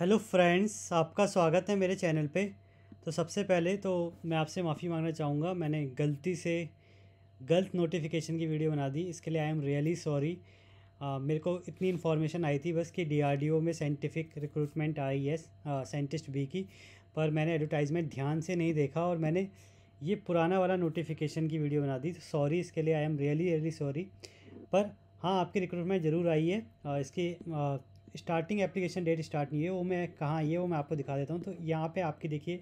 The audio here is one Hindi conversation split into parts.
हेलो फ्रेंड्स आपका स्वागत है मेरे चैनल पे तो सबसे पहले तो मैं आपसे माफ़ी मांगना चाहूँगा मैंने गलती से गलत नोटिफिकेशन की वीडियो बना दी इसके लिए आई एम रियली सॉरी मेरे को इतनी इन्फॉर्मेशन आई थी बस कि डीआरडीओ में साइंटिफिक रिक्रूटमेंट आई है साइंटिस्ट बी की पर मैंने एडवर्टाइजमेंट ध्यान से नहीं देखा और मैंने ये पुराना वाला नोटिफिकेशन की वीडियो बना दी सॉरी तो इसके लिए I am really really sorry पर हाँ आपकी रिक्रूटमेंट ज़रूर आई है इसकी स्टार्टिंग एप्लीकेशन डेट स्टार्ट नहीं है वो मैं कहाँ ये वो मैं आपको दिखा देता हूँ तो यहाँ पे आपकी देखिए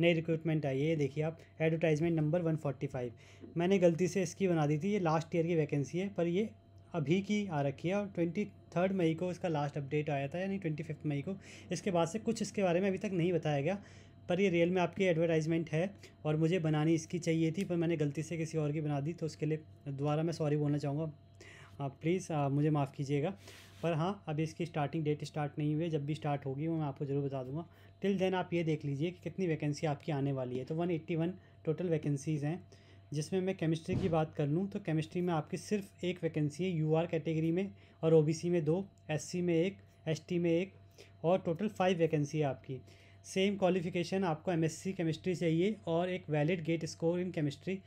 नई रिक्रूटमेंट आई है ये देखिए आप advertisement number one forty five मैंने गलती से इसकी बना दी थी ये लास्ट ईयर की वैकेंसी है पर ये अभी की आ रखी है और ट्वेंटी थर्ड मई को इसका लास्ट अपडेट आया था यानी ट्वेंटी फिफ्थ मई को इसके बाद से कुछ इसके बारे में अभी तक नहीं बताया गया पर ये रियल में आपकी एडवर्टाइजमेंट है और मुझे बनानी इसकी चाहिए थी पर मैंने गलती से किसी और की बना दी तो उसके लिए दोबारा मैं सॉरी बोलना चाहूँगा प्लीज़ मुझे माफ़ कीजिएगा पर हाँ अभी इसकी स्टार्टिंग डेट स्टार्ट नहीं हुई है जब भी स्टार्ट होगी वो मैं आपको ज़रूर बता दूंगा टिल देन आप ये देख लीजिए कि कितनी वैकेंसी आपकी आने वाली है तो one eighty one total vacancies हैं जिसमें मैं केमिस्ट्री की बात कर लूँ तो केमिस्ट्री में आपकी सिर्फ एक वैकेंसी है यू कैटेगरी में और ओ में दो एस में एक एस में एक और टोटल फाइव वैकेंसी है आपकी सेम क्वालिफिकेशन आपको एम केमिस्ट्री चाहिए और एक valid GATE score in chemistry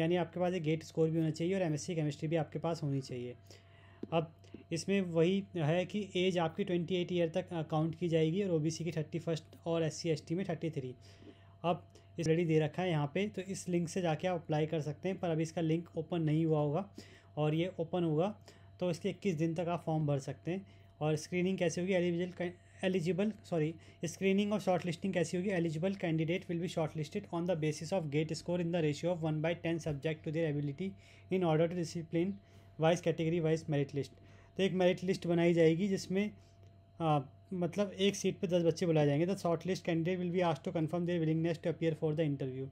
यानी आपके पास एक गेट स्कोर भी होना चाहिए और एमएससी केमिस्ट्री भी आपके पास होनी चाहिए अब इसमें वही है कि एज आपकी ट्वेंटी एट ईयर तक काउंट की जाएगी और ओ बी सी की थर्टी फर्स्ट और एस सी एस टी में थर्टी थ्री अब इस रेडी दे रखा है यहाँ पे तो इस लिंक से जाके आप अप्लाई कर सकते हैं पर अभी इसका लिंक ओपन नहीं हुआ होगा और ये ओपन होगा तो इसके इक्कीस दिन तक आप फॉर्म भर सकते हैं और स्क्रीनिंग कैसे होगी एलिजिबल एलिजिबल सॉरी स्क्रीनिंग और शॉर्ट लिस्टिंग कैसी होगी eligible candidate will be short listed on the basis of GATE score in the ratio of one by ten subject to their ability in order to discipline wise category wise merit list तो एक मेरिट लिस्ट बनाई जाएगी जिसमें आ, मतलब एक सीट पर दस बच्चे बुलाए जाएंगे the short list candidate will be आज to confirm their willingness to appear for the interview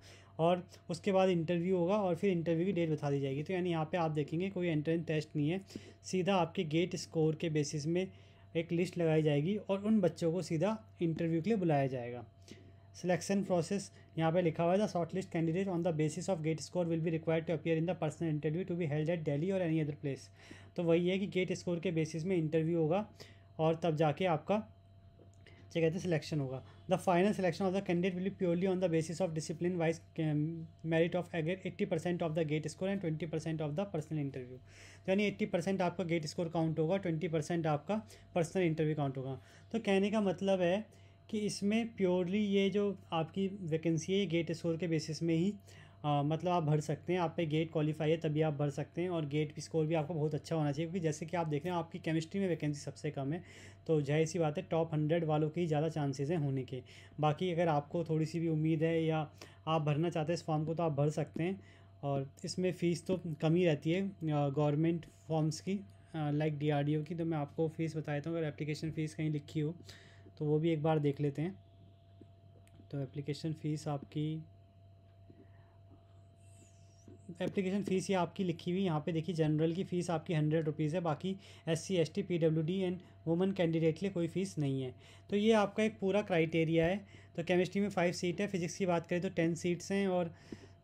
और उसके बाद इंटरव्यू होगा और फिर इंटरव्यू की डेट बता दी जाएगी तो यानी यहाँ पे आप देखेंगे कोई एंट्रेंस टेस्ट नहीं है सीधा आपके गेट स्कोर के बेसिस में एक लिस्ट लगाई जाएगी और उन बच्चों को सीधा इंटरव्यू के लिए बुलाया जाएगा सिलेक्शन प्रोसेस यहाँ पे लिखा हुआ है the short list candidate on the basis of GATE score will be required to appear in the personal interview to be held at Delhi और एनी अदर प्लेस तो वही है कि गेट स्कोर के बेसिस में इंटरव्यू होगा और तब जाके आपका क्या कहते हैं सिलेक्शन होगा the final selection of the candidate will purely on the basis of discipline wise merit of aggregate eighty percent of the GATE score and twenty percent of the personal interview यानी एट्टी परसेंट आपका गेट स्कोर काउंट होगा ट्वेंटी परसेंट आपका पर्सनल इंटरव्यू काउंट होगा तो कहने का मतलब है कि इसमें प्योरली ये जो आपकी वैकेंसी है गेट स्कोर के बेसिस में ही आ, मतलब आप भर सकते हैं आप पे गेट क्वालिफाई है तभी आप भर सकते हैं और गेट स्कोर भी आपको बहुत अच्छा होना चाहिए क्योंकि जैसे कि आप देख रहे हैं आपकी केमिस्ट्री में वैकेंसी सबसे कम है तो जाहिर सी बात है टॉप हंड्रेड वालों की ज़्यादा चांसेस हैं होने के बाकी अगर आपको थोड़ी सी भी उम्मीद है या आप भरना चाहते हैं इस फॉर्म को तो आप भर सकते हैं और इसमें फ़ीस तो कम ही रहती है गवर्नमेंट फॉर्म्स की लाइक डी की तो मैं आपको फ़ीस बता देता हूँ अगर एप्लीकेशन फ़ीस कहीं लिखी हो तो वो भी एक बार देख लेते हैं तो एप्लीकेशन फ़ीस आपकी एप्लीकेशन फ़ीस ये आपकी लिखी हुई यहाँ पे देखिए जनरल की फ़ीस आपकी हंड्रेड रुपीज़ है बाकी S C S T P W D and women candidate के लिए कोई फ़ीस नहीं है तो ये आपका एक पूरा क्राइटेरिया है तो केमिस्ट्री में फाइव सीट है फिज़िक्स की बात करें तो टेन सीट्स हैं और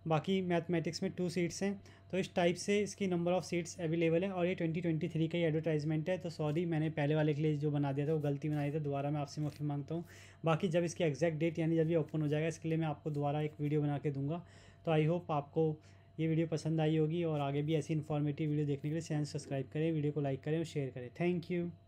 बाकी मैथमेटिक्स में टू सीट्स हैं तो इस टाइप से इसकी नंबर ऑफ़ सीट्स अवेलेबल है और ये ट्वेंटी ट्वेंटी थ्री का ही एडवर्टाइजमेंट है तो सॉरी मैंने पहले वाले के लिए जो बना दिया था वो गलती बनाई थी दोबारा मैं आपसे माफ़ी मांगता हूँ बाकी जब इसकी एग्जैक्ट डेट यानी जब ये ओपन हो जाएगा इसके लिए मैं आपको दोबारा एक वीडियो बना के दूँगा तो आई होप आपको ये वीडियो पसंद आई होगी और आगे भी ऐसी इन्फॉर्मेटिव वीडियो देखने के लिए चैनल सब्सक्राइब करें वीडियो को लाइक करें और शेयर करें थैंक यू